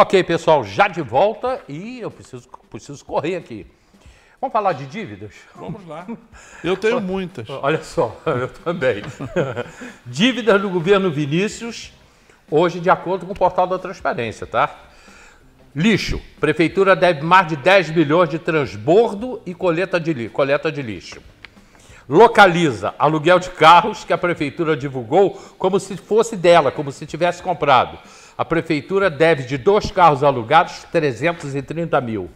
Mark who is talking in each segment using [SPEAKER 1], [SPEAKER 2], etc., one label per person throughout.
[SPEAKER 1] Ok, pessoal, já de volta e eu preciso, preciso correr aqui. Vamos falar de dívidas? Vamos lá. Eu tenho muitas. Olha só, eu também. dívidas do governo Vinícius, hoje de acordo com o portal da transparência, tá? Lixo. Prefeitura deve mais de 10 bilhões de transbordo e coleta de, coleta de lixo. Localiza aluguel de carros que a prefeitura divulgou como se fosse dela, como se tivesse comprado a prefeitura deve de dois carros alugados 330 mil.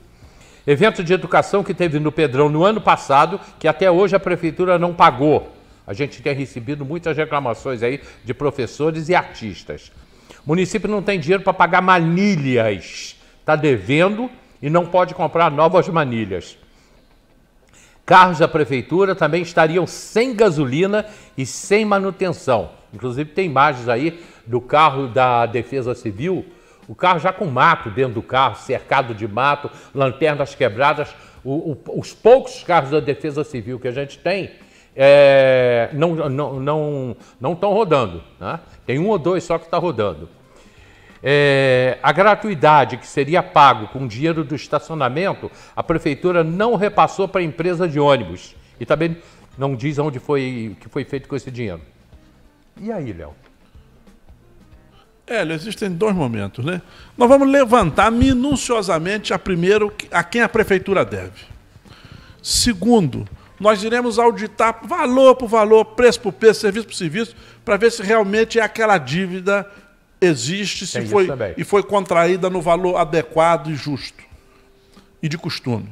[SPEAKER 1] Evento de educação que teve no Pedrão no ano passado, que até hoje a prefeitura não pagou. A gente tem recebido muitas reclamações aí de professores e artistas. O município não tem dinheiro para pagar manilhas. Está devendo e não pode comprar novas manilhas. Carros da prefeitura também estariam sem gasolina e sem manutenção. Inclusive tem imagens aí do carro da Defesa Civil, o carro já com mato dentro do carro, cercado de mato, lanternas quebradas. O, o, os poucos carros da Defesa Civil que a gente tem é, não estão não, não, não rodando. Né? Tem um ou dois só que está rodando. É, a gratuidade que seria pago com dinheiro do estacionamento, a prefeitura não repassou para a empresa de ônibus. E também não diz onde foi que foi feito com esse dinheiro. E aí, Léo?
[SPEAKER 2] É, existem dois momentos, né? Nós vamos levantar minuciosamente a primeiro a quem a prefeitura deve. Segundo, nós iremos auditar valor por valor, preço por preço, serviço por serviço, para ver se realmente é aquela dívida existe se foi, e foi contraída no valor adequado e justo e de costume.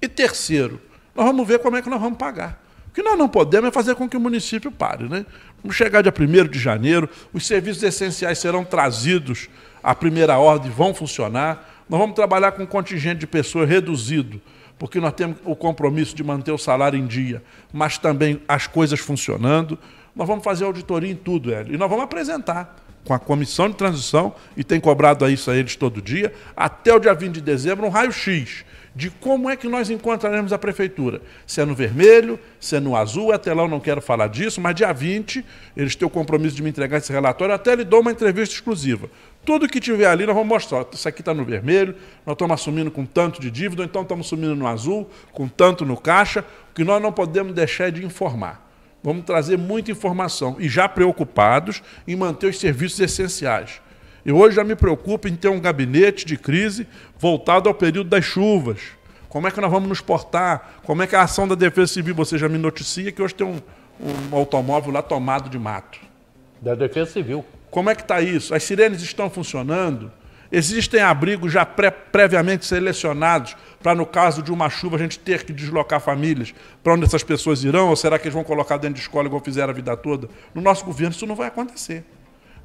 [SPEAKER 2] E terceiro, nós vamos ver como é que nós vamos pagar. O que nós não podemos é fazer com que o município pare. Né? Vamos chegar dia 1 de janeiro, os serviços essenciais serão trazidos à primeira ordem, vão funcionar. Nós vamos trabalhar com um contingente de pessoas reduzido, porque nós temos o compromisso de manter o salário em dia, mas também as coisas funcionando. Nós vamos fazer auditoria em tudo, Hélio, e nós vamos apresentar com a comissão de transição, e tem cobrado isso a eles todo dia, até o dia 20 de dezembro, um raio-x de como é que nós encontraremos a prefeitura. Se é no vermelho, se é no azul, até lá eu não quero falar disso, mas dia 20 eles têm o compromisso de me entregar esse relatório, até lhe dou uma entrevista exclusiva. Tudo que tiver ali nós vamos mostrar. Isso aqui está no vermelho, nós estamos assumindo com tanto de dívida, ou então estamos assumindo no azul, com tanto no caixa. que nós não podemos deixar de informar. Vamos trazer muita informação e já preocupados em manter os serviços essenciais. E hoje já me preocupo em ter um gabinete de crise voltado ao período das chuvas. Como é que nós vamos nos portar? Como é que é a ação da Defesa Civil, você já me noticia que hoje tem um, um automóvel lá tomado de mato. Da Defesa Civil. Como é que está isso? As sirenes estão funcionando? Existem abrigos já pré, previamente selecionados para, no caso de uma chuva, a gente ter que deslocar famílias para onde essas pessoas irão? Ou será que eles vão colocar dentro de escola igual fizeram a vida toda? No nosso governo, isso não vai acontecer.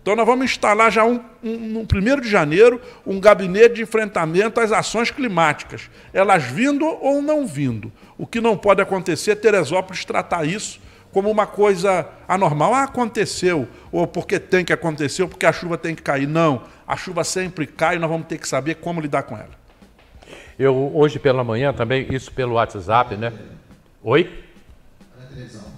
[SPEAKER 2] Então nós vamos instalar já um, um, no 1 de janeiro um gabinete de enfrentamento às ações climáticas, elas vindo ou não vindo. O que não pode acontecer é Teresópolis tratar isso como uma coisa anormal. Ah, aconteceu, ou porque tem que acontecer, ou porque a chuva tem que cair. Não, a chuva sempre cai e nós vamos ter que saber como lidar com ela.
[SPEAKER 1] Eu hoje pela manhã também, isso pelo WhatsApp, né? Oi? Na televisão.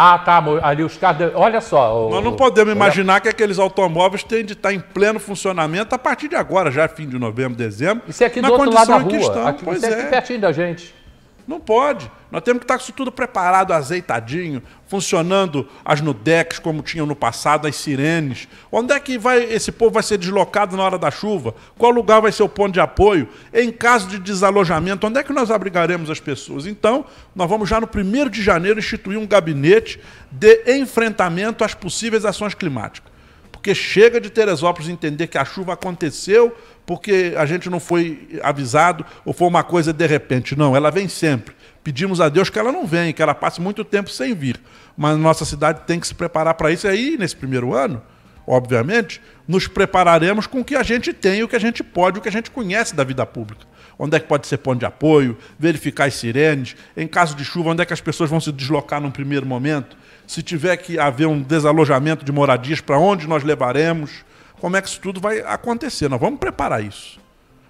[SPEAKER 1] Ah, tá, ali os carros. Olha só. Nós não podemos imaginar olha... que aqueles automóveis têm de
[SPEAKER 2] estar tá em pleno funcionamento a partir de agora, já fim de novembro, dezembro. Isso é aqui do outro lado da rua. Estão, aqui, isso é, é aqui é. pertinho da gente. Não pode. Nós temos que estar com isso tudo preparado, azeitadinho, funcionando as nudecs como tinham no passado, as sirenes. Onde é que vai esse povo vai ser deslocado na hora da chuva? Qual lugar vai ser o ponto de apoio? Em caso de desalojamento, onde é que nós abrigaremos as pessoas? Então, nós vamos já no 1 de janeiro instituir um gabinete de enfrentamento às possíveis ações climáticas porque chega de Teresópolis entender que a chuva aconteceu porque a gente não foi avisado ou foi uma coisa de repente. Não, ela vem sempre pedimos a Deus que ela não venha, que ela passe muito tempo sem vir. Mas nossa cidade tem que se preparar para isso. E aí, nesse primeiro ano, obviamente, nos prepararemos com o que a gente tem, o que a gente pode, o que a gente conhece da vida pública. Onde é que pode ser ponto de apoio, verificar as sirenes, em caso de chuva, onde é que as pessoas vão se deslocar num primeiro momento, se tiver que haver um desalojamento de moradias, para onde nós levaremos, como é que isso tudo vai acontecer. Nós vamos preparar isso.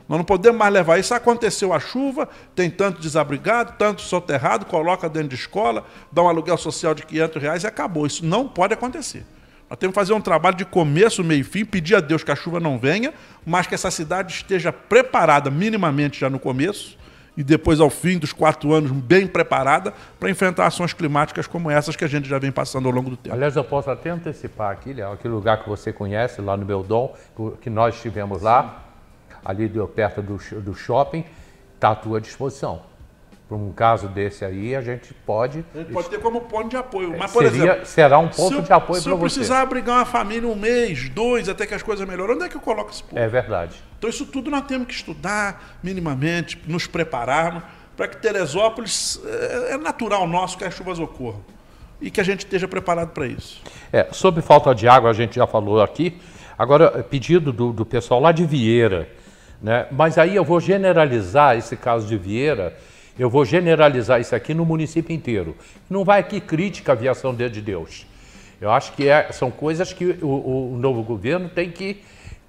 [SPEAKER 2] Nós não podemos mais levar isso. Aconteceu a chuva, tem tanto desabrigado, tanto soterrado, coloca dentro de escola, dá um aluguel social de 500 reais e acabou. Isso não pode acontecer. Nós temos que fazer um trabalho de começo, meio e fim, pedir a Deus que a chuva não venha, mas que essa cidade esteja preparada minimamente já no começo e depois ao fim dos quatro anos bem preparada para enfrentar ações climáticas como essas
[SPEAKER 1] que a gente já vem passando ao longo do tempo. Aliás, eu posso até antecipar aqui, Léo, aquele lugar que você conhece lá no Beldon, que nós estivemos lá, ali do, perto do, do shopping, está à tua disposição. Para um caso desse aí, a gente pode.
[SPEAKER 2] pode ter como ponto de apoio. Mas, por seria, exemplo. Será um ponto eu, de apoio para você. Se eu precisar abrigar uma família um mês, dois, até que as coisas melhorem, onde é que eu coloco esse
[SPEAKER 1] ponto? É verdade.
[SPEAKER 2] Então, isso tudo nós temos que estudar minimamente, nos prepararmos, para que Teresópolis. É, é natural nosso que as chuvas ocorram
[SPEAKER 1] e que a gente esteja preparado para isso. É, sobre falta de água, a gente já falou aqui. Agora, pedido do, do pessoal lá de Vieira né? Mas aí eu vou generalizar esse caso de Vieira, eu vou generalizar isso aqui no município inteiro. Não vai aqui crítica à aviação dentro de Deus. Eu acho que é, são coisas que o, o, novo governo tem que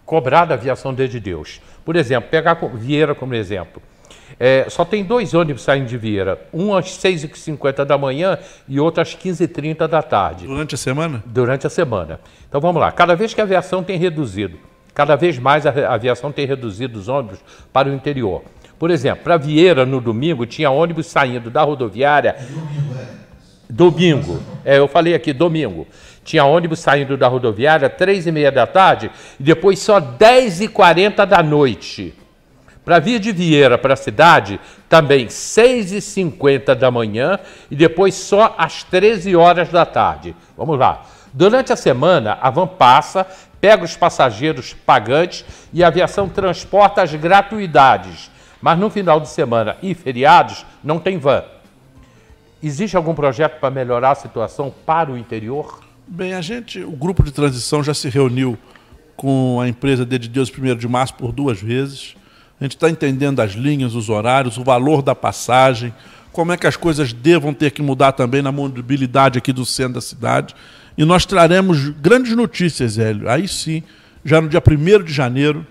[SPEAKER 1] cobrar da aviação dentro de Deus. Por exemplo, pegar Vieira como exemplo. É, só tem dois ônibus saindo de Vieira, um às 6h50 da manhã e outro às 15h30 da tarde. Durante a semana? Durante a semana. Então vamos lá. Cada vez que a aviação tem reduzido Cada vez mais a aviação tem reduzido os ônibus para o interior. Por exemplo, para Vieira, no domingo, tinha ônibus saindo da rodoviária. Domingo, é. é, eu falei aqui, domingo. Tinha ônibus saindo da rodoviária, três e meia da tarde, e depois só 10 e 40 da noite. Para vir de Vieira para a cidade, também 6 e 50 da manhã, e depois só às 13 horas da tarde. Vamos lá. Durante a semana, a van passa, pega os passageiros pagantes e a aviação transporta as gratuidades. Mas no final de semana e feriados não tem van. Existe algum projeto para melhorar a situação para o interior?
[SPEAKER 2] Bem, a gente, o grupo de transição já se reuniu com a empresa de Deus 1 de março por duas vezes. A gente está entendendo as linhas, os horários, o valor da passagem, como é que as coisas devam ter que mudar também na mobilidade aqui do centro da cidade e nós traremos grandes notícias, Hélio. Aí sim, já no dia 1 de janeiro,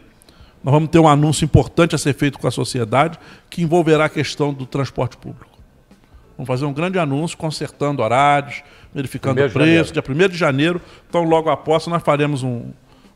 [SPEAKER 2] nós vamos ter um anúncio importante a ser feito com a sociedade que envolverá a questão do transporte público. Vamos fazer um grande anúncio, consertando horários, verificando primeiro preço. Dia 1 de janeiro, então logo após, nós faremos um,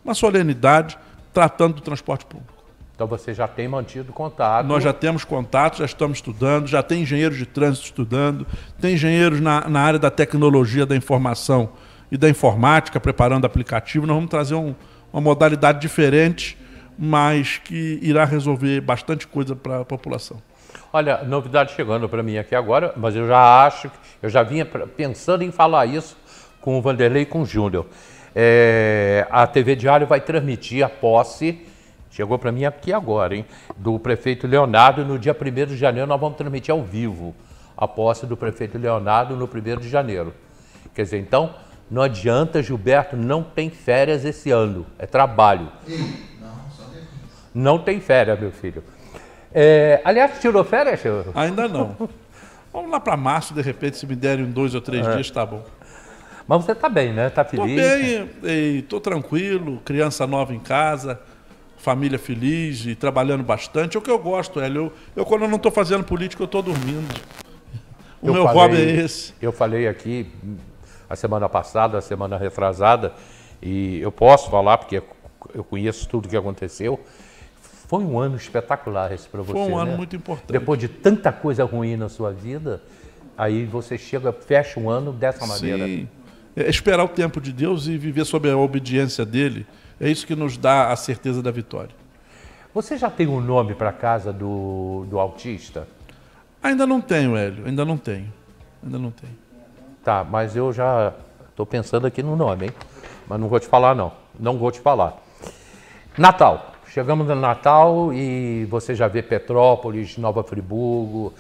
[SPEAKER 2] uma solenidade tratando do transporte público.
[SPEAKER 1] Então você já tem mantido contato. Nós já
[SPEAKER 2] temos contato, já estamos estudando, já tem engenheiros de trânsito estudando, tem engenheiros na, na área da tecnologia da informação e da informática, preparando aplicativo. Nós vamos trazer um, uma modalidade diferente, mas que irá resolver bastante coisa para a população.
[SPEAKER 1] Olha, novidade chegando para mim aqui agora, mas eu já acho, eu já vinha pensando em falar isso com o Vanderlei e com o Júnior. É, a TV Diário vai transmitir a posse, chegou para mim aqui agora, hein, do prefeito Leonardo. No dia 1 de janeiro nós vamos transmitir ao vivo a posse do prefeito Leonardo no 1 de janeiro. Quer dizer, então, não adianta, Gilberto, não tem férias esse ano, é trabalho. Não tem férias, meu filho. É, aliás, tirou férias, senhor?
[SPEAKER 2] Ainda não. Vamos lá para março, de repente, se me derem dois ou três é. dias, tá bom. Mas você está bem, né? Está feliz? Estou bem, estou tranquilo, criança nova em casa, família feliz e trabalhando bastante. É o que eu gosto, Hélio. Eu, eu quando eu não estou fazendo política, eu estou dormindo. O eu meu falei, hobby é
[SPEAKER 1] esse. Eu falei aqui, a semana passada, a semana retrasada, e eu posso falar porque eu conheço tudo o que aconteceu. Foi um ano espetacular esse para você. Foi um ano né? muito importante. Depois de tanta coisa ruim na sua vida, aí você chega, fecha um ano dessa maneira. Sim.
[SPEAKER 2] É esperar o tempo de Deus e viver sob a obediência dele, é isso que nos
[SPEAKER 1] dá a certeza da vitória. Você já tem um nome para casa do, do autista? Ainda não tenho, Hélio, ainda não tenho. Ainda não tenho. Tá, mas eu já estou pensando aqui no nome, hein? Mas não vou te falar, não. Não vou te falar. Natal. Chegamos no Natal e você já vê Petrópolis, Nova Friburgo,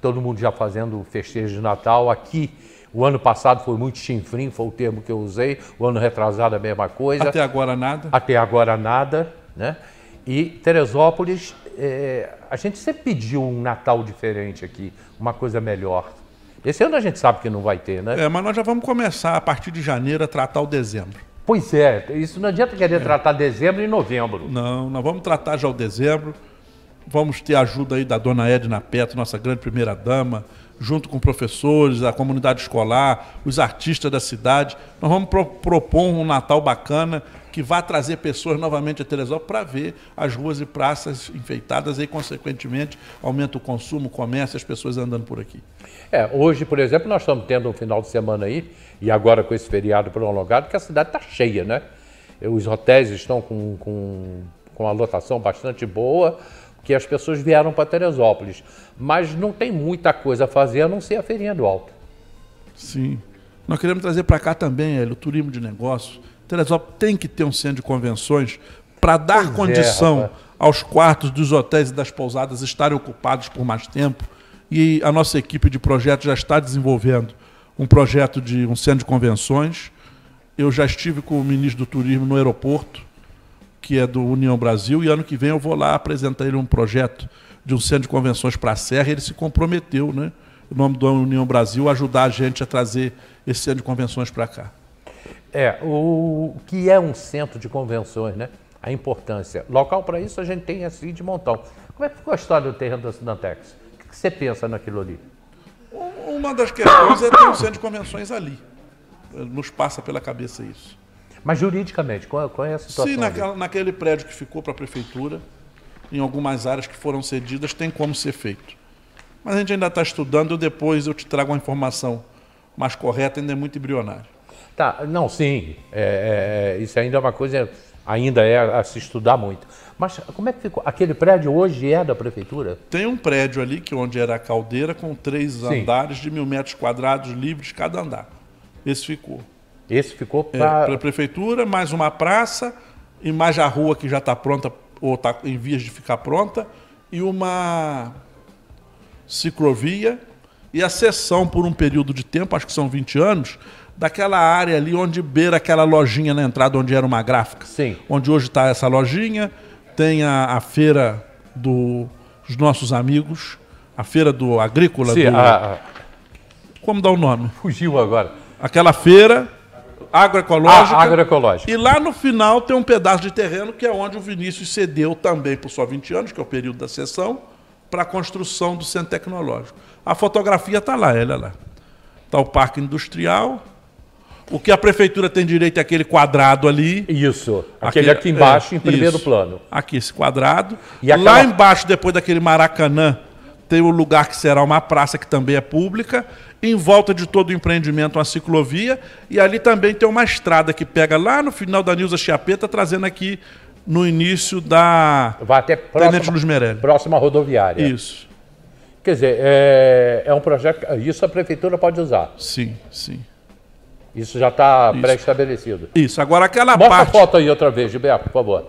[SPEAKER 1] todo mundo já fazendo festejo de Natal. Aqui, o ano passado foi muito chinfrim, foi o termo que eu usei. O ano retrasado, a mesma coisa. Até agora nada. Até agora nada, né? E Teresópolis, é, a gente sempre pediu um Natal diferente aqui, uma coisa melhor. Esse ano a gente sabe que não vai ter, né? É, mas nós já vamos começar a partir de janeiro a tratar o dezembro. Pois é, isso não adianta querer é. tratar dezembro
[SPEAKER 2] e novembro. Não, nós vamos tratar já o dezembro. Vamos ter ajuda aí da dona Edna Petro, nossa grande primeira dama, junto com professores, a comunidade escolar, os artistas da cidade. Nós vamos pro propor um Natal bacana que vá trazer pessoas novamente a Teresópolis para ver as ruas e praças enfeitadas e, consequentemente, aumenta o
[SPEAKER 1] consumo, o comércio, as pessoas andando por aqui. É, hoje, por exemplo, nós estamos tendo um final de semana aí, e agora com esse feriado prolongado, que a cidade está cheia, né? Os hotéis estão com, com, com uma lotação bastante boa, que as pessoas vieram para Teresópolis. Mas não tem muita coisa a fazer a não ser a feirinha do alto.
[SPEAKER 2] Sim. Nós queremos trazer para cá também, Hélio, o turismo de negócios Teresópolis tem que ter um centro de convenções para dar pois é, condição é, aos quartos dos hotéis e das pousadas estarem ocupados por mais tempo. E a nossa equipe de projeto já está desenvolvendo um projeto de um centro de convenções. Eu já estive com o ministro do Turismo no aeroporto, que é do União Brasil, e ano que vem eu vou lá apresentar ele um projeto de um centro de convenções para a Serra. Ele se comprometeu, né? Em nome do União Brasil, ajudar a gente a trazer esse centro de convenções para cá.
[SPEAKER 1] É, o, que é um centro de convenções, né? A importância. Local para isso a gente tem assim de montão. Como é que ficou a história do terreno da Sudantex? O que, você pensa naquilo ali?
[SPEAKER 2] Uma das questões é ter um centro de convenções ali. Nos passa pela cabeça isso.
[SPEAKER 1] Mas juridicamente, qual, qual é a situação? Sim, naquela,
[SPEAKER 2] naquele prédio que ficou para a prefeitura, em algumas áreas que foram cedidas, tem como ser feito. Mas a gente ainda está estudando, depois eu te trago uma informação mais correta, ainda é muito
[SPEAKER 1] embrionário. Tá, não, sim. É, é, é, isso ainda é uma coisa, ainda é a se estudar muito. Mas como é que ficou? Aquele prédio hoje é da prefeitura? Tem um prédio
[SPEAKER 2] ali, que é onde era a caldeira, com três sim. andares de mil metros quadrados livres cada andar. Esse ficou. Esse ficou para. É, a prefeitura, mais uma praça, e mais a rua que já está pronta, ou está em vias de ficar pronta, e uma ciclovia, e a sessão por um período de tempo, acho que são 20 anos, daquela área ali onde beira aquela lojinha na entrada onde era uma gráfica. Sim. Onde hoje está essa lojinha, tem a, a feira do, dos nossos amigos, a feira do agrícola. Sim, do, a, a... Como dá o nome? Fugiu agora. Aquela feira agroecológica. Ah, agroecológica. E lá no final tem um pedaço de terreno que é onde o Vinícius cedeu também por só 20 anos, que é o período da sessão, para a construção do centro tecnológico. A fotografia está lá, ela é lá. Está o parque industrial, o que a prefeitura tem direito é aquele quadrado ali. Isso. Aquele, aqui é, embaixo, é, em primeiro isso. plano. Aqui, esse quadrado. E aquela... Lá embaixo, depois daquele Maracanã, tem um lugar que será uma praça que também é pública. Em volta de todo o empreendimento, uma ciclovia. E ali também tem uma estrada que pega lá no final da Nilza Chiapeta, trazendo aqui
[SPEAKER 1] no início da Vai até próxima, Luz Próxima rodoviária. Isso. Quer dizer, é, é um projeto. Isso a prefeitura pode usar.
[SPEAKER 2] Sim, sim.
[SPEAKER 1] Isso já está pré-estabelecido. Isso. Agora aquela Mostra parte. Mostra a foto aí outra vez, Gilberto, por favor.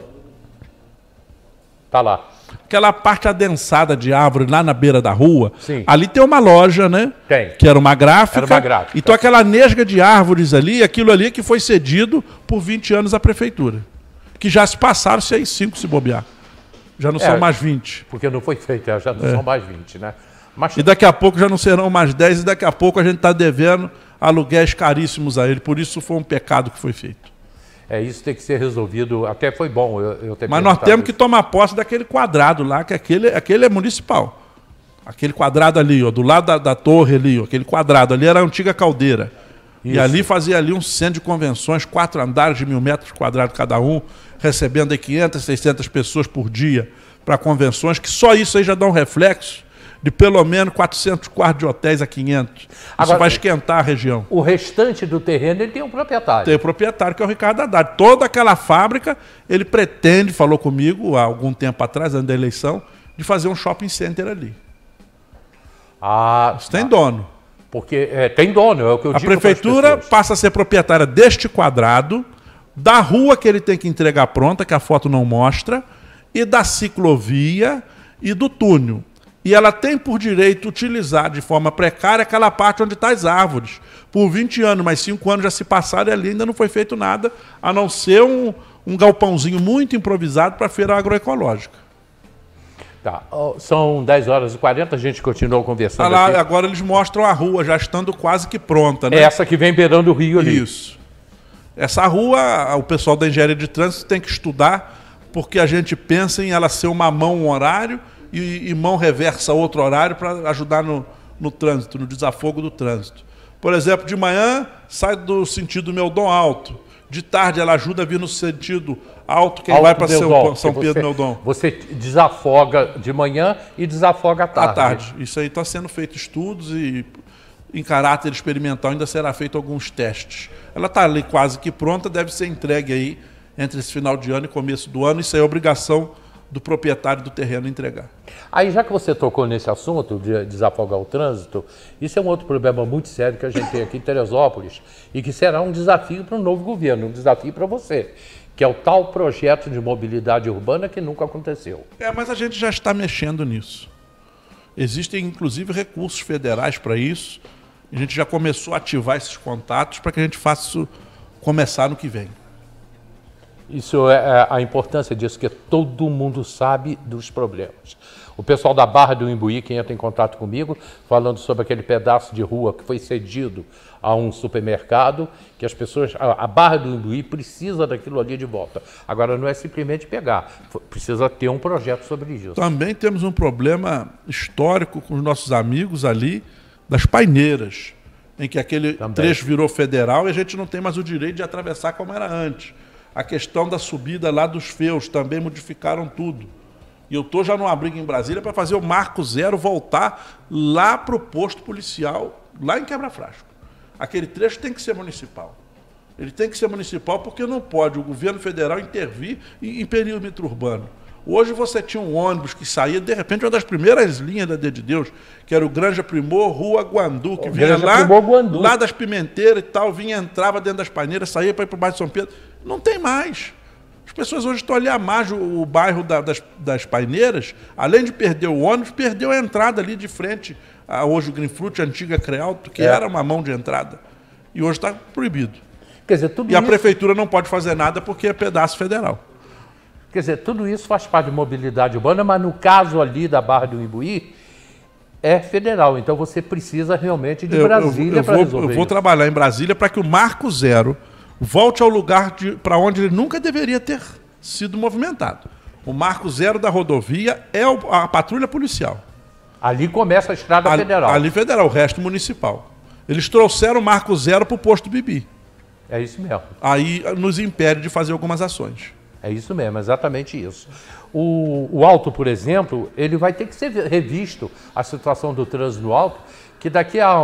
[SPEAKER 1] Tá lá.
[SPEAKER 2] Aquela parte adensada de árvore lá na beira da rua, Sim. ali tem uma loja, né? Tem. Que era uma gráfica. Era uma gráfica. Então aquela nesga de árvores ali, aquilo ali que foi cedido por 20 anos à prefeitura. Que já se passaram 6, cinco se bobear. Já não é, são mais
[SPEAKER 1] 20. Porque não foi feito, já não é. são mais 20, né?
[SPEAKER 2] Mas... E daqui a pouco já não serão mais 10, e daqui a pouco a gente está devendo aluguéis caríssimos a ele. Por isso foi um pecado que foi feito.
[SPEAKER 1] É, isso tem que ser resolvido. Até foi bom eu, eu ter Mas nós temos isso.
[SPEAKER 2] que tomar posse daquele quadrado lá, que aquele, aquele é municipal. Aquele quadrado ali, ó, do lado da, da torre ali, ó, aquele quadrado ali era a antiga caldeira. Isso. E ali fazia ali um centro de convenções, quatro andares de mil metros quadrados cada um, recebendo aí 500, 600 pessoas por dia para convenções, que só isso aí já dá um reflexo de pelo menos 400 quartos de hotéis a 500. Agora, Isso vai esquentar a região.
[SPEAKER 1] O restante do terreno ele tem um proprietário.
[SPEAKER 2] Tem o um proprietário, que é o Ricardo Haddad. Toda aquela fábrica, ele pretende, falou comigo há algum tempo atrás, antes da eleição, de fazer um shopping center ali.
[SPEAKER 1] Ah, Isso tem dono. Porque é, tem dono, é o que eu a digo. A prefeitura
[SPEAKER 2] passa a ser proprietária deste quadrado, da rua que ele tem que entregar pronta, que a foto não mostra, e da ciclovia e do túnel. E ela tem por direito utilizar de forma precária aquela parte onde está as árvores. Por 20 anos, mais 5 anos já se passaram e ali ainda não foi feito nada, a não ser um, um galpãozinho muito improvisado para a feira agroecológica.
[SPEAKER 1] Tá, são 10 horas e 40, a gente continua conversando. Tá lá,
[SPEAKER 2] agora eles mostram a rua já estando quase que
[SPEAKER 1] pronta, né? É essa que vem beirando
[SPEAKER 2] o rio ali. Isso. Essa rua, o pessoal da engenharia de trânsito tem que estudar, porque a gente pensa em ela ser uma mão, um horário, e, e mão reversa outro horário para ajudar no, no trânsito, no desafogo do trânsito. Por exemplo, de manhã sai do sentido Meldon Alto. De tarde ela ajuda a vir no sentido alto quem alto vai para São, São Pedro você, Meldon. Você desafoga de manhã e desafoga à tarde. À tarde. Isso aí está sendo feito estudos e em caráter experimental ainda será feito alguns testes. Ela está ali quase que pronta, deve ser entregue aí entre esse final de ano e começo do
[SPEAKER 1] ano. Isso é obrigação do proprietário do terreno entregar. Aí, já que você tocou nesse assunto de desafogar o trânsito, isso é um outro problema muito sério que a gente tem aqui em Teresópolis e que será um desafio para o novo governo, um desafio para você, que é o tal projeto de mobilidade urbana que nunca aconteceu.
[SPEAKER 2] É, mas a gente já está mexendo nisso. Existem, inclusive, recursos federais para isso. A gente já começou a ativar esses contatos para que a gente faça isso começar no que vem.
[SPEAKER 1] Isso é, é a importância disso, que todo mundo sabe dos problemas. O pessoal da Barra do Imbuí, que entra em contato comigo, falando sobre aquele pedaço de rua que foi cedido a um supermercado, que as pessoas. A Barra do Imbuí precisa daquilo ali de volta. Agora, não é simplesmente pegar, precisa ter um projeto sobre isso.
[SPEAKER 2] Também temos um problema histórico com os nossos amigos ali das paineiras, em que aquele Também. trecho virou federal e a gente não tem mais o direito de atravessar como era antes. A questão da subida lá dos feus também modificaram tudo. E eu estou já numa briga em Brasília para fazer o Marco Zero voltar lá para o posto policial, lá em Quebra-Frasco. Aquele trecho tem que ser municipal. Ele tem que ser municipal porque não pode o governo federal intervir em, em perímetro urbano. Hoje você tinha um ônibus que saía, de repente, uma das primeiras linhas da D de Deus, que era o Granja Primor, Rua Guandu, que o vinha lá, Primor, lá das Pimenteiras e tal, vinha, entrava dentro das paineiras, saía para ir para o bairro de São Pedro não tem mais. As pessoas hoje estão ali a margem, o, o bairro da, das, das paineiras, além de perder o ônibus, perdeu a entrada ali de frente, a, hoje o Greenfruit, a antiga Crealto, que é. era uma mão de entrada. E hoje está
[SPEAKER 1] proibido. Quer dizer, tudo e isso... a prefeitura não pode fazer nada porque é pedaço federal. Quer dizer, tudo isso faz parte de mobilidade urbana, mas no caso ali da Barra do Imbuí, é federal. Então você precisa realmente de Brasília para resolver. Eu vou isso.
[SPEAKER 2] trabalhar em Brasília para que o Marco Zero volte ao lugar para onde ele nunca deveria ter sido movimentado. O marco zero da rodovia é a patrulha policial. Ali começa a estrada ali, federal. Ali federal, o resto municipal. Eles trouxeram o marco zero para o posto
[SPEAKER 1] Bibi. É isso mesmo. Aí ah, nos impede de fazer algumas ações. É isso mesmo, exatamente isso. O, o alto, por exemplo, ele vai ter que ser revisto a situação do trânsito no alto, que daqui a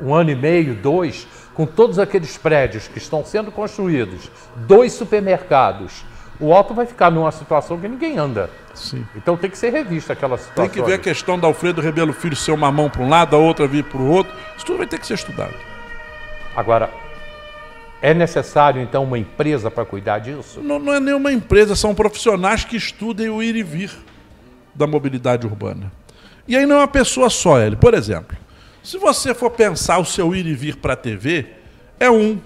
[SPEAKER 1] um ano e meio, dois, com todos aqueles prédios que estão sendo construídos, dois supermercados, o alto vai ficar numa situação que ninguém anda. Sim. Então tem que ser revista aquela situação. Tem que ver a
[SPEAKER 2] questão da Alfredo Rebelo Filho ser uma mão para um lado, a outra vir para o outro. Isso tudo vai ter que ser estudado. Agora,
[SPEAKER 1] é necessário então uma empresa para cuidar disso? Não,
[SPEAKER 2] não é nenhuma empresa, são profissionais que estudem o ir e vir da mobilidade urbana. E aí não é uma pessoa só, ele. Por exemplo, se você for pensar o seu ir e vir para a TV, é um.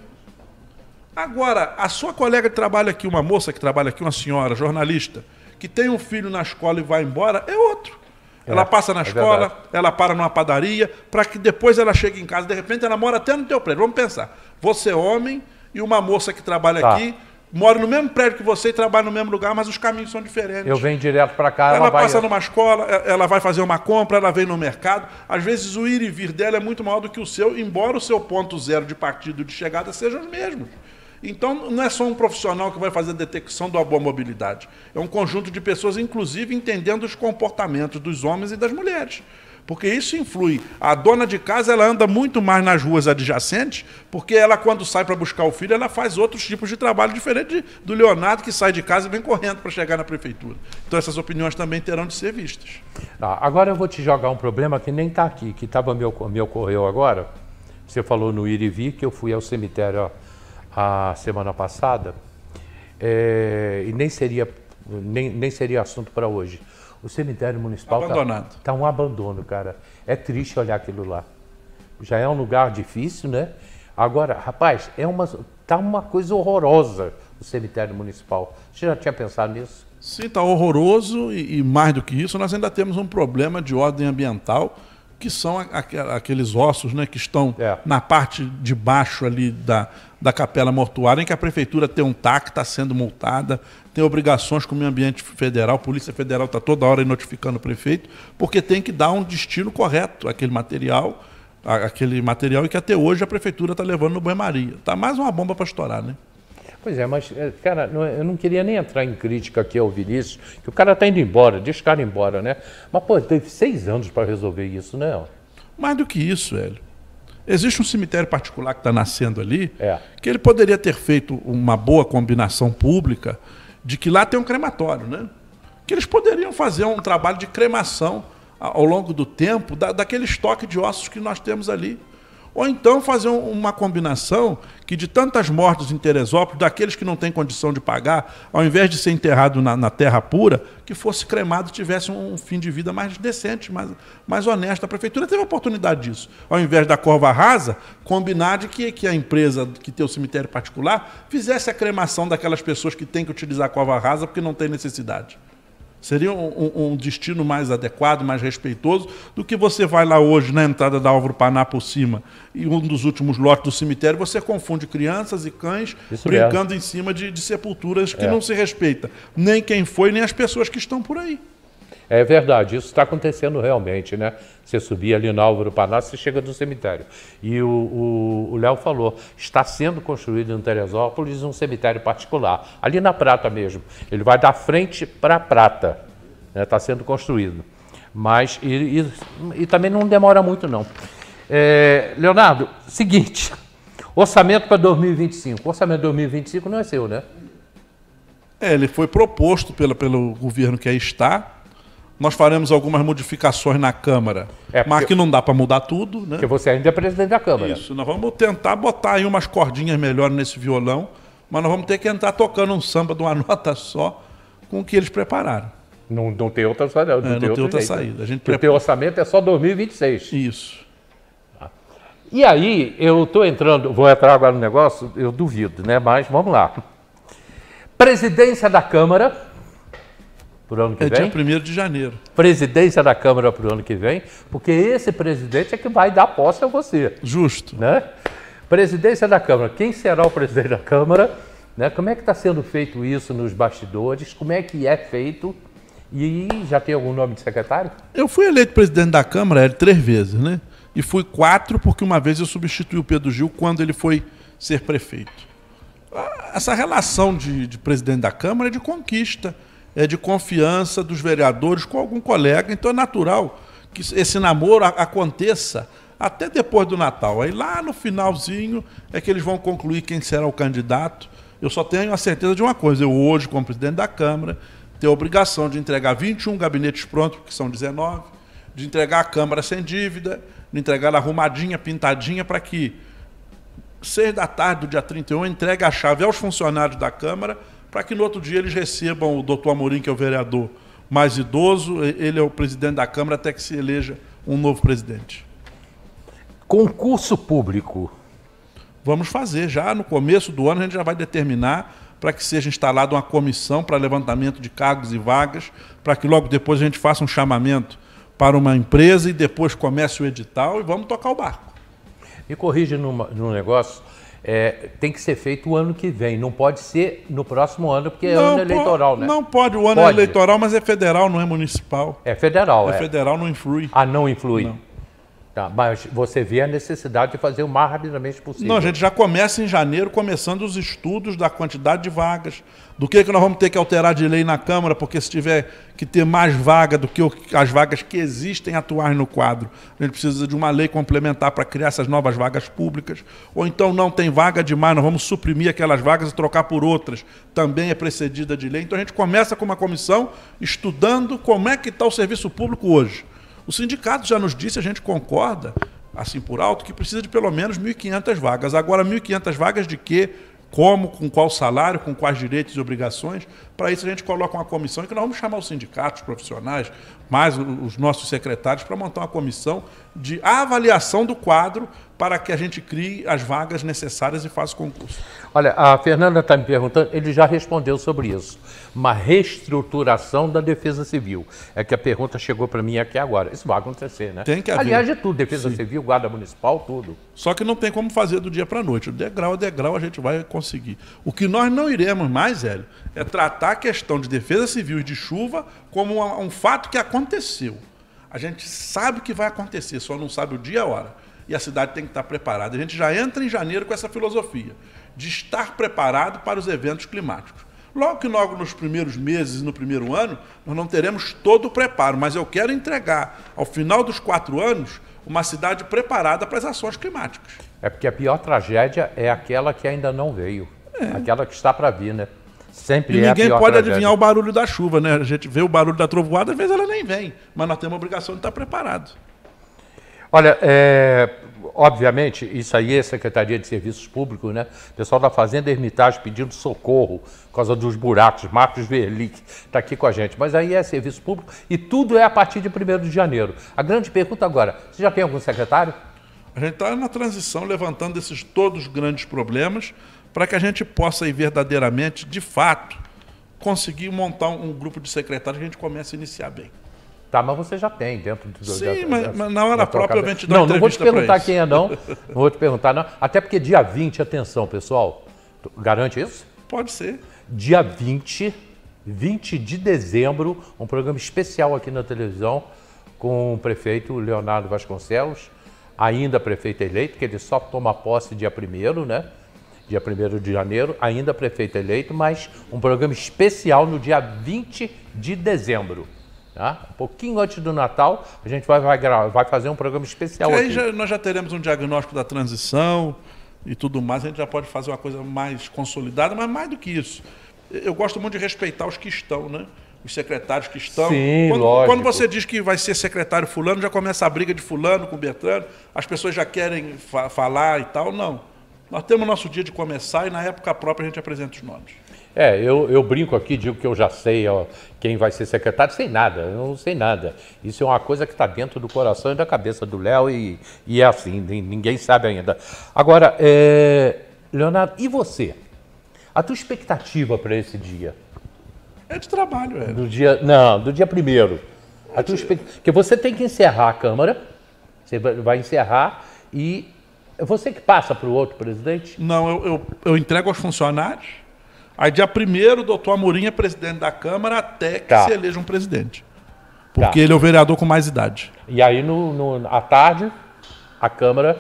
[SPEAKER 2] Agora, a sua colega que trabalha aqui, uma moça que trabalha aqui, uma senhora, jornalista, que tem um filho na escola e vai embora, é outro. Ela é, passa na é escola, verdade. ela para numa padaria, para que depois ela chegue em casa, de repente ela mora até no teu prédio. Vamos pensar. Você homem e uma moça que trabalha tá. aqui moro no mesmo prédio que você e trabalho no mesmo lugar, mas os caminhos são diferentes. Eu venho direto
[SPEAKER 1] para cá. Ela, ela passa
[SPEAKER 2] numa escola, ela vai fazer uma compra, ela vem no mercado. Às vezes o ir e vir dela é muito maior do que o seu, embora o seu ponto zero de partido de chegada seja os mesmos. Então, não é só um profissional que vai fazer a detecção da boa mobilidade. É um conjunto de pessoas, inclusive, entendendo os comportamentos dos homens e das mulheres. Porque isso influi. A dona de casa ela anda muito mais nas ruas adjacentes, porque ela, quando sai para buscar o filho, ela faz outros tipos de trabalho, diferente do Leonardo, que sai de casa e vem correndo para chegar
[SPEAKER 1] na prefeitura. Então, essas opiniões também terão de ser vistas. Ah, agora eu vou te jogar um problema que nem está aqui, que tava, me, me ocorreu agora. Você falou no Irivi, que eu fui ao cemitério a, a semana passada, é, e nem seria, nem, nem seria assunto para hoje. O cemitério municipal tá abandonado. Tá, tá um abandono, cara. É triste olhar aquilo lá. Já é um lugar difícil, né? Agora, rapaz, é uma tá uma coisa horrorosa o cemitério municipal. Você já tinha pensado nisso?
[SPEAKER 2] Sim, está horroroso e, e, mais do que isso, nós ainda temos um problema de ordem ambiental, que são aqueles ossos né, que estão é. na parte de baixo ali da, da capela mortuária, em que a prefeitura tem um TAC, está sendo multada, tem obrigações com o meio ambiente federal, a Polícia Federal está toda hora notificando o prefeito, porque tem que dar um destino correto àquele material, aquele material e que até hoje a prefeitura está levando no banho-maria. Está mais uma bomba para estourar, né?
[SPEAKER 1] Pois é, mas, eh, cara, é, eu não queria nem entrar em crítica aqui ao Vinícius, que o cara está indo embora, deixa o cara embora, né? Mas, pô, teve seis anos para resolver isso, né? Mais do que isso, velho. Existe um cemitério particular que está nascendo ali,
[SPEAKER 2] é. que ele poderia ter feito uma boa combinação pública, de que lá tem um crematório, né? Que eles poderiam fazer um trabalho de cremação ao longo do tempo da, daquele estoque de ossos que nós temos ali. Ou então fazer uma combinação que de tantas mortes em Teresópolis, daqueles que não têm condição de pagar, ao invés de ser enterrado na, na terra pura, que fosse cremado e tivesse um, um, fim de vida mais decente, mais, mais honesto. A prefeitura teve a oportunidade disso. Ao invés da corva rasa, combinar de que, que a empresa que tem o cemitério particular fizesse a cremação daquelas pessoas que têm que utilizar a corva rasa porque não tem necessidade. Seria um, um, destino mais adequado, mais respeitoso, do que você vai lá hoje na entrada da Álvaro Paná por cima e um dos últimos lotes do cemitério, você confunde crianças e cães Isso brincando mesmo. em cima de, de sepulturas que é. não se respeita. Nem quem foi, nem as pessoas que estão por aí.
[SPEAKER 1] É verdade, isso está acontecendo realmente, né? Você subia ali no Álvaro Panassi, você chega no cemitério. E o Léo falou, está sendo construído em Teresópolis um cemitério particular, ali na Prata mesmo. Ele vai da frente para a Prata, está né? Tá sendo construído. Mas, e, e, e, também não demora muito não. É, Leonardo, seguinte, orçamento para 2025. O orçamento de 2025 não é seu, né? É, ele foi proposto
[SPEAKER 2] pela, pelo governo que aí está, nós faremos algumas modificações na Câmara. É mas que não dá para mudar tudo, né? Porque você ainda é presidente da Câmara. Isso, nós vamos tentar botar aí umas cordinhas melhores nesse violão, mas nós vamos ter que entrar tocando um samba de uma nota só com o
[SPEAKER 1] que eles prepararam. Não, não tem outra saída. Não, é, não tem, tem outra jeito. saída. A gente prepara... O teu orçamento é só 2026. Isso. Ah. E aí, eu estou entrando, vou entrar agora no negócio, eu duvido, né? Mas vamos lá. Presidência da Câmara para o ano que é vem? É dia 1 de janeiro. Presidência da Câmara para o ano que vem, porque esse presidente é que vai dar posse a você. Justo. Né? Presidência da Câmara. Quem será o presidente da Câmara? Né? Como é que está sendo feito isso nos bastidores? Como é que é feito? E já tem algum nome de secretário?
[SPEAKER 2] Eu fui eleito presidente da Câmara três vezes, né? E fui quatro porque uma vez eu substituí o Pedro Gil quando ele foi ser prefeito. Ah, essa relação de, de presidente da Câmara é de conquista é, de confiança dos vereadores com algum colega. Então é natural que esse namoro aconteça até depois do Natal. Aí lá no finalzinho é que eles vão concluir quem será o candidato. Eu só tenho a certeza de uma coisa: eu hoje, como presidente da Câmara, tenho a obrigação de entregar 21 gabinetes prontos, que são 19, de entregar a Câmara sem dívida, de entregar ela arrumadinha, pintadinha, para que seis da tarde do dia 31 entregue a chave aos funcionários da Câmara para que no outro dia eles recebam o doutor Amorim, que é o vereador mais idoso, ele é o presidente da Câmara até que se eleja um novo presidente.
[SPEAKER 1] Concurso público.
[SPEAKER 2] Vamos fazer já no começo do ano, a gente já vai determinar para que seja instalada uma comissão para levantamento de cargos e vagas, para que logo depois a gente faça um chamamento para uma empresa e depois
[SPEAKER 1] comece o edital e vamos tocar o barco. Me corrige numa, num negócio é, tem que ser feito o ano que vem, não pode ser no próximo ano, porque é não é ano eleitoral, né? Não pode, o ano pode. é eleitoral,
[SPEAKER 2] mas é federal, não é municipal.
[SPEAKER 1] É federal, é. É federal, não influi. Ah, não influi. Não. Tá, mas você vê a necessidade de fazer o mais rapidamente possível. Não, a gente já começa em
[SPEAKER 2] janeiro, começando os estudos da quantidade de vagas, do que, que nós vamos ter que alterar de lei na Câmara, porque se tiver que ter mais vaga do que as vagas que existem atuais no quadro, a gente precisa de uma lei complementar para criar essas novas vagas públicas, ou então não tem vaga demais, nós vamos suprimir aquelas vagas e trocar por outras, também é precedida de lei. Então a gente começa com uma comissão estudando como é que está o serviço público hoje o sindicato já nos disse, a gente concorda, assim por alto, que precisa de pelo menos 1.500 vagas. Agora, 1.500 vagas de quê? Como, com qual salário, com quais direitos e obrigações? Para isso, a gente coloca uma comissão, que nós vamos chamar os sindicatos, os profissionais, mais os nossos secretários, para montar uma comissão de avaliação do quadro para que a gente crie as vagas necessárias e faça o
[SPEAKER 1] concurso. Olha, a Fernanda está me perguntando, ele já respondeu sobre isso uma reestruturação da defesa civil. É que a pergunta chegou para mim aqui agora. Isso vai acontecer, né? Tem que haver. Aliás, é tudo, defesa Sim. civil, guarda municipal, tudo. Só que não tem como fazer do dia para a noite. O degrau a é degrau
[SPEAKER 2] a gente vai conseguir. O que nós não iremos mais, Hélio, é tratar a questão de defesa civil e de chuva como um fato que aconteceu. A gente sabe que vai acontecer, só não sabe o dia e a hora. E a cidade tem que estar preparada. A gente já entra em janeiro com essa filosofia de estar preparado para os eventos climáticos. Logo que logo nos primeiros meses e no primeiro ano, nós não teremos todo o preparo, mas eu quero entregar, ao final dos quatro anos,
[SPEAKER 1] uma cidade preparada para as ações climáticas. É porque a pior tragédia é aquela que ainda não veio, é. aquela que está para vir, né? Sempre e é ninguém pode tragédia. adivinhar
[SPEAKER 2] o barulho da chuva, né? A gente vê o barulho da trovoada, às vezes ela nem vem, mas nós temos a obrigação de estar preparado.
[SPEAKER 1] Olha, é, obviamente, isso aí é Secretaria de Serviços Públicos, né? O pessoal da tá Fazenda Ermitage pedindo socorro por causa dos buracos. Marcos Verlick está aqui com a gente. Mas aí é serviço público e tudo é a partir de 1 de janeiro. A grande pergunta agora: você já tem algum secretário? A gente está na transição levantando esses todos grandes problemas
[SPEAKER 2] para que a gente possa ir verdadeiramente, de fato, conseguir montar um grupo de secretários que a gente comece a iniciar bem. Tá, mas você já tem dentro do. Sim, da, mas, mas, na hora propriamente eu Não, não vou te perguntar quem é, não.
[SPEAKER 1] Não vou te perguntar, não. Até porque dia 20, atenção, pessoal. Garante isso? Pode ser. Dia 20, 20 de dezembro, um programa especial aqui na televisão com o prefeito Leonardo Vasconcelos, ainda prefeito eleito, que ele só toma posse dia 1 né? Dia 1 de janeiro, ainda prefeito eleito, mas um programa especial no dia 20 de dezembro. Tá? Um pouquinho antes do Natal, a gente vai, vai, vai fazer um programa especial. E aí já,
[SPEAKER 2] nós já teremos um diagnóstico da transição e tudo mais, a gente já pode fazer uma coisa mais consolidada, mas mais do que isso. Eu gosto muito de respeitar os que estão, né? Os secretários que estão. Sim, quando, lógico. quando você diz que vai ser secretário fulano, já começa a briga de fulano com Bertrano, as pessoas já querem fa falar e tal. Não. Nós temos nosso dia de começar e na época própria a gente apresenta os nomes.
[SPEAKER 1] É, eu, eu brinco aqui, digo que eu já sei ó, quem vai ser secretário, sem nada, eu não sei nada. Isso é uma coisa que está dentro do coração e da cabeça do Léo e, e é assim, ninguém sabe ainda. Agora, é, Leonardo, e você? A tua expectativa para esse dia?
[SPEAKER 2] É de trabalho, é.
[SPEAKER 1] Do dia, não, do dia primeiro. É a tua de... expect... Porque você tem que encerrar a Câmara, você vai encerrar e é você que passa para o outro presidente? Não, eu, eu,
[SPEAKER 2] eu entrego aos funcionários Aí, dia 1 o doutor Amorim é presidente da Câmara até que tá. se eleja um presidente. Tá. Porque tá. ele é o vereador com mais idade.
[SPEAKER 1] E aí, no, no à tarde, a Câmara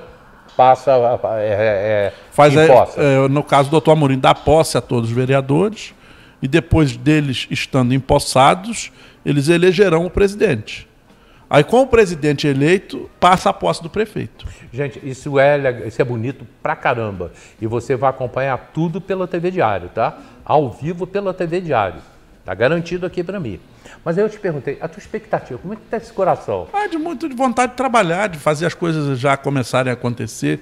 [SPEAKER 1] passa. É, é, é, Faz é,
[SPEAKER 2] No caso do doutor Amorim, dá posse a todos os vereadores e depois deles estando empossados, eles elegerão o presidente. Aí, com o presidente eleito,
[SPEAKER 1] passa a posse do prefeito. Gente, isso é, isso é bonito pra caramba. E você vai acompanhar tudo pela TV Diário, tá? ao vivo pela TV Diário. Está garantido aqui para mim. Mas eu te perguntei, a tua expectativa, como é que está esse coração? Ah, de muito de vontade de trabalhar,
[SPEAKER 2] de fazer as coisas já começarem a acontecer.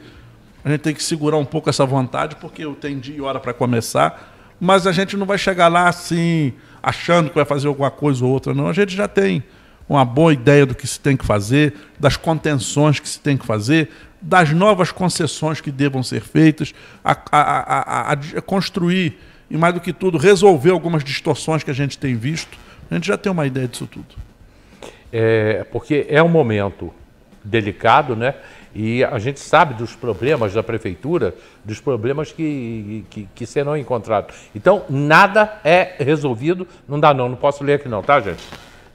[SPEAKER 2] A gente tem que segurar um pouco essa vontade, porque eu tenho dia e hora para começar. Mas a gente não vai chegar lá assim, achando que vai fazer alguma coisa ou outra, não. A gente já tem uma boa ideia do que se tem que fazer, das contenções que se tem que fazer, das novas concessões que devam ser feitas, a, a, a, a construir e, mais do que tudo, resolver algumas distorções que a gente tem visto. A gente já tem uma ideia disso tudo.
[SPEAKER 1] É, porque é um momento delicado, né? E a gente sabe dos problemas da prefeitura, dos problemas que, que, que, serão encontrados. Então, nada é resolvido, não dá não, não posso ler aqui não, tá, gente?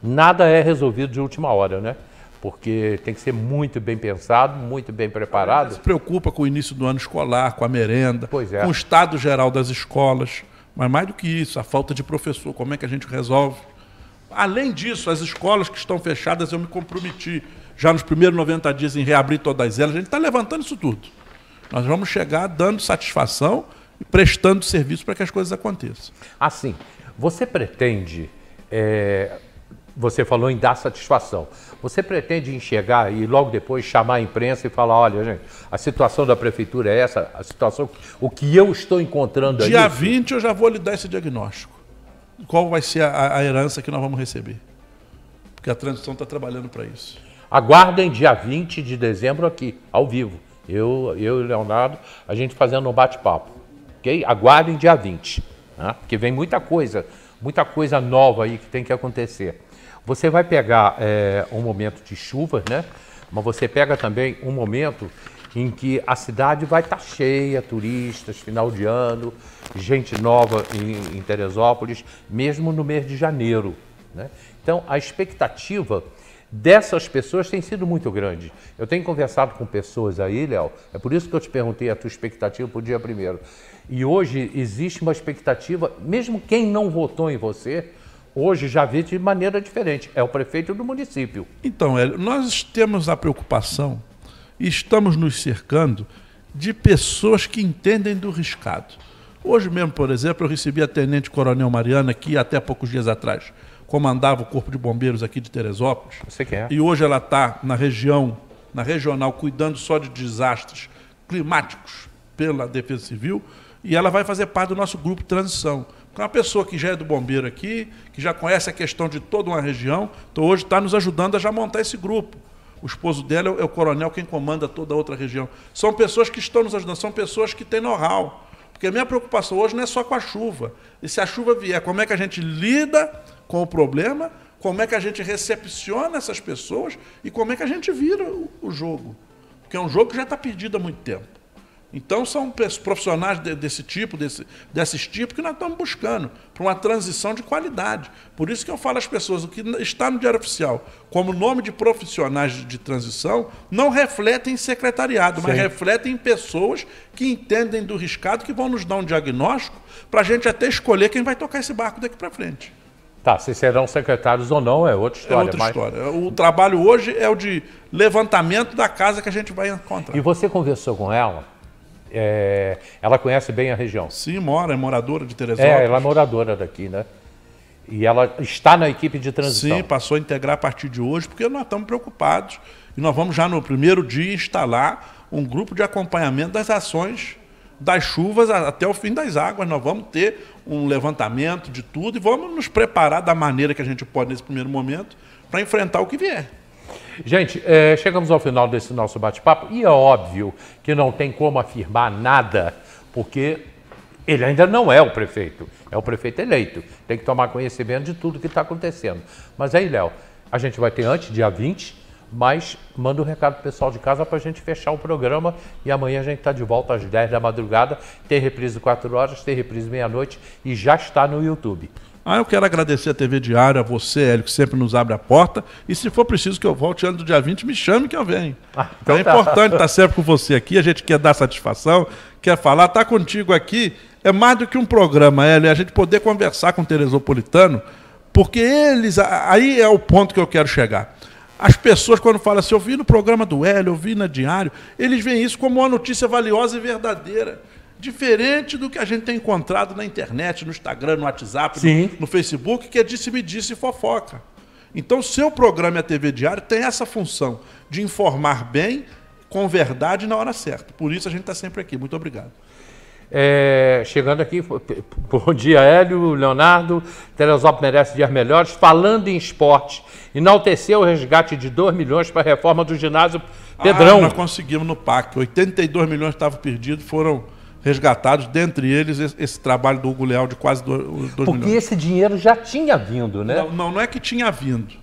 [SPEAKER 1] Nada é resolvido de última hora, né? porque tem que ser muito bem pensado, muito bem preparado. Se preocupa com o início do ano escolar, com a merenda, é. com o
[SPEAKER 2] estado geral das escolas, mas mais do que isso, a falta de professor, como é que a gente resolve? Além disso, as escolas que estão fechadas, eu me comprometi já nos primeiros 90 dias em reabrir todas elas, a gente está levantando isso tudo. Nós vamos chegar dando satisfação
[SPEAKER 1] e prestando serviço para que as coisas aconteçam. Assim, você pretende é, você falou em dar satisfação. Você pretende enxergar e logo depois chamar a imprensa e falar, olha, gente, a situação da prefeitura é essa, a situação, o que eu estou encontrando aí. Dia
[SPEAKER 2] 20 eu já vou lhe dar esse diagnóstico. Qual vai ser a, a herança que nós vamos receber?
[SPEAKER 1] Porque a transição está trabalhando para isso. Aguardem dia 20 de dezembro aqui, ao vivo. Eu, eu e o Leonardo, a gente fazendo um bate-papo. Ok? Aguardem dia 20. Né? Porque vem muita coisa, muita coisa nova aí que tem que acontecer. Você vai pegar é, um momento de chuva, né? Mas você pega também um momento em que a cidade vai estar tá cheia, turistas, final de ano, gente nova em, em Teresópolis, mesmo no mês de janeiro. Né? Então, a expectativa dessas pessoas tem sido muito grande. Eu tenho conversado com pessoas aí, Léo, é por isso que eu te perguntei a tua expectativa para o dia primeiro. E hoje existe uma expectativa, mesmo quem não votou em você, Hoje já vi de maneira diferente. É o prefeito do município. Então, Hélio, nós temos a preocupação
[SPEAKER 2] e estamos nos cercando de pessoas que entendem do riscado. Hoje mesmo, por exemplo, eu recebi a Tenente Coronel Mariana, que até poucos dias atrás comandava o Corpo de Bombeiros aqui de Teresópolis. Você quer. É. E hoje ela está na região, na regional, cuidando só de desastres climáticos pela Defesa Civil. E ela vai fazer parte do nosso grupo de transição. Então, uma pessoa que já é do bombeiro aqui, que já conhece a questão de toda uma região, então hoje está nos ajudando a já montar esse grupo. O esposo dela é, é o coronel, quem comanda toda a outra região. São pessoas que estão nos ajudando, são pessoas que têm know-how. Porque a minha preocupação hoje não é só com a chuva. E se a chuva vier, como é que a gente lida com o problema, como é que a gente recepciona essas pessoas e como é que a gente vira o jogo. Porque é um jogo que já está perdido há muito tempo. Então, são profissionais desse tipo, desse, desses tipos, que nós estamos buscando para uma transição de qualidade. Por isso que eu falo às pessoas, o que está no Diário Oficial, como nome de profissionais de, transição, não refletem em secretariado, Sim. mas refletem em pessoas que entendem do riscado, que vão nos dar um diagnóstico, para a gente até escolher quem vai tocar esse barco daqui para frente.
[SPEAKER 1] Tá, se serão secretários ou não é outra história. É outra mas...
[SPEAKER 2] história. O trabalho hoje é o de levantamento da casa que a gente vai
[SPEAKER 1] encontrar. E você conversou com ela é, ela conhece bem a região. Sim, mora, é moradora de Teresópolis. É, ela é moradora daqui, né? E ela está
[SPEAKER 2] na equipe de transição. Sim, passou a integrar a partir de hoje, porque nós estamos preocupados. E nós vamos já no primeiro dia instalar um grupo de acompanhamento das ações das chuvas até o fim das águas. Nós vamos ter um levantamento de tudo e vamos nos preparar da maneira que a gente pode nesse primeiro momento para enfrentar o que vier.
[SPEAKER 1] Gente, é, chegamos ao final desse nosso bate-papo e é óbvio que não tem como afirmar nada, porque ele ainda não é o prefeito, é o prefeito eleito. Tem que tomar conhecimento de tudo que está acontecendo. Mas aí, Léo, a gente vai ter antes, dia 20, mas manda um recado pro pessoal de casa para a gente fechar o programa e amanhã a gente está de volta às 10 da madrugada. Tem reprise 4 horas, tem reprise meia-noite e já está no YouTube.
[SPEAKER 2] Ah, eu quero agradecer a TV Diário, a você, Hélio, que sempre nos abre a porta. E se for preciso que eu volte ano do dia 20, me chame que eu venho. Ah, então, então é tá. importante estar sempre com você aqui. A gente quer dar satisfação, quer falar. Estar tá contigo aqui é mais do que um programa, Hélio. É a gente poder conversar com o Teresopolitano, porque eles. Aí é o ponto que eu quero chegar. As pessoas, quando falam assim, eu vi no programa do Hélio, eu vi na Diário, eles veem isso como uma notícia valiosa e verdadeira diferente do que a gente tem encontrado na internet, no Instagram, no WhatsApp, no, no, Facebook, que é disse-me-disse disse, fofoca. Então, seu programa e a TV Diário tem essa função de informar bem, com verdade na hora certa. Por isso a gente está sempre aqui. Muito obrigado.
[SPEAKER 1] É, chegando aqui, bom dia Hélio, Leonardo, Telesop merece dias melhores. Falando em esporte, enalteceu o resgate de 2 milhões para a reforma do ginásio ah, Pedrão. Ah, nós
[SPEAKER 2] conseguimos no PAC, 82 milhões estavam perdidos, foram resgatados, dentre eles esse, esse trabalho do Hugo Leal de quase 2 milhões. Porque
[SPEAKER 1] esse dinheiro já tinha vindo, né? Não,
[SPEAKER 2] não, não, é que tinha vindo.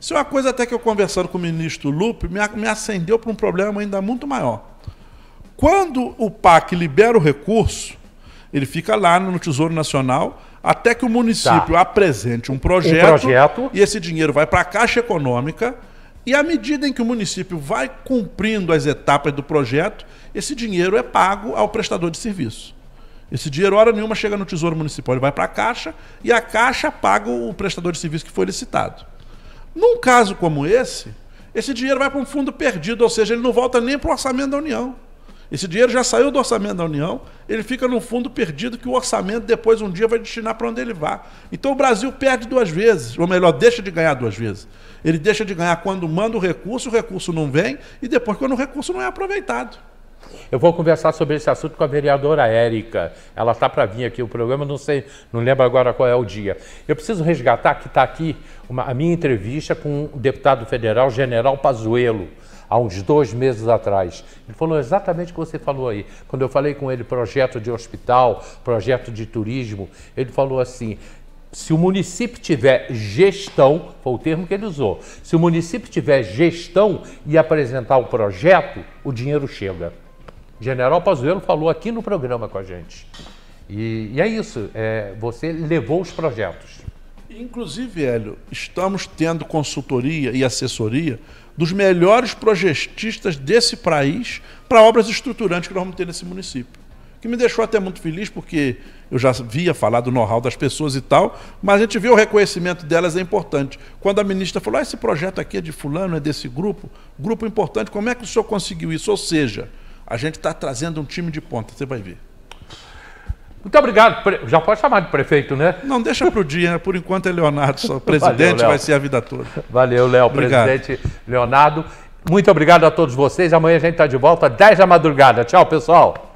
[SPEAKER 2] Isso é uma coisa até que eu conversando com o ministro Lupe me, me acendeu para um problema ainda muito maior. Quando o PAC libera o recurso, ele fica lá no Tesouro Nacional até que o município tá. apresente um projeto, um projeto e esse dinheiro vai para a Caixa Econômica e à medida em que o município vai cumprindo as etapas do projeto, esse dinheiro é pago ao prestador de serviço. Esse dinheiro, hora nenhuma, chega no Tesouro Municipal, ele vai para a Caixa e a Caixa paga o prestador de serviço que foi licitado. Num caso como esse, esse dinheiro vai para um fundo perdido, ou seja, ele não volta nem para o orçamento da União. Esse dinheiro já saiu do orçamento da União, ele fica num fundo perdido que o orçamento depois um dia vai destinar para onde ele vá. Então o Brasil perde duas vezes, ou melhor, deixa de ganhar duas vezes. Ele deixa de ganhar quando manda o recurso, o recurso não vem, e depois quando o recurso não é aproveitado.
[SPEAKER 1] Eu vou conversar sobre esse assunto com a vereadora Érica. Ela está para vir aqui o programa, não sei, não lembro agora qual é o dia. Eu preciso resgatar que está aqui uma, a minha entrevista com o deputado federal, general Pazuello, há uns dois meses atrás. Ele falou exatamente o que você falou aí. Quando eu falei com ele, projeto de hospital, projeto de turismo, ele falou assim, se o município tiver gestão, foi o termo que ele usou, se o município tiver gestão e apresentar o projeto, o dinheiro chega. General Pazuello falou aqui no programa com a gente. E, e é isso, é, você levou os projetos. Inclusive,
[SPEAKER 2] Hélio, estamos tendo consultoria e assessoria dos melhores projetistas desse país para obras estruturantes que nós vamos ter nesse município. Que me deixou até muito feliz, porque eu já via falar do know-how das pessoas e tal, mas a gente vê o reconhecimento delas é importante. Quando a ministra falou, ah, esse projeto aqui é de fulano, é desse grupo, grupo importante, como é que o senhor conseguiu isso? Ou seja, a gente está trazendo um time de ponta, você vai ver.
[SPEAKER 1] Muito obrigado. Já pode chamar de prefeito, né? Não, deixa para o dia, né? Por enquanto é Leonardo só. Presidente Valeu, vai ser a vida toda. Valeu, Léo. Presidente Leonardo. Muito obrigado a todos vocês. Amanhã a gente está de volta, 10 da madrugada. Tchau, pessoal.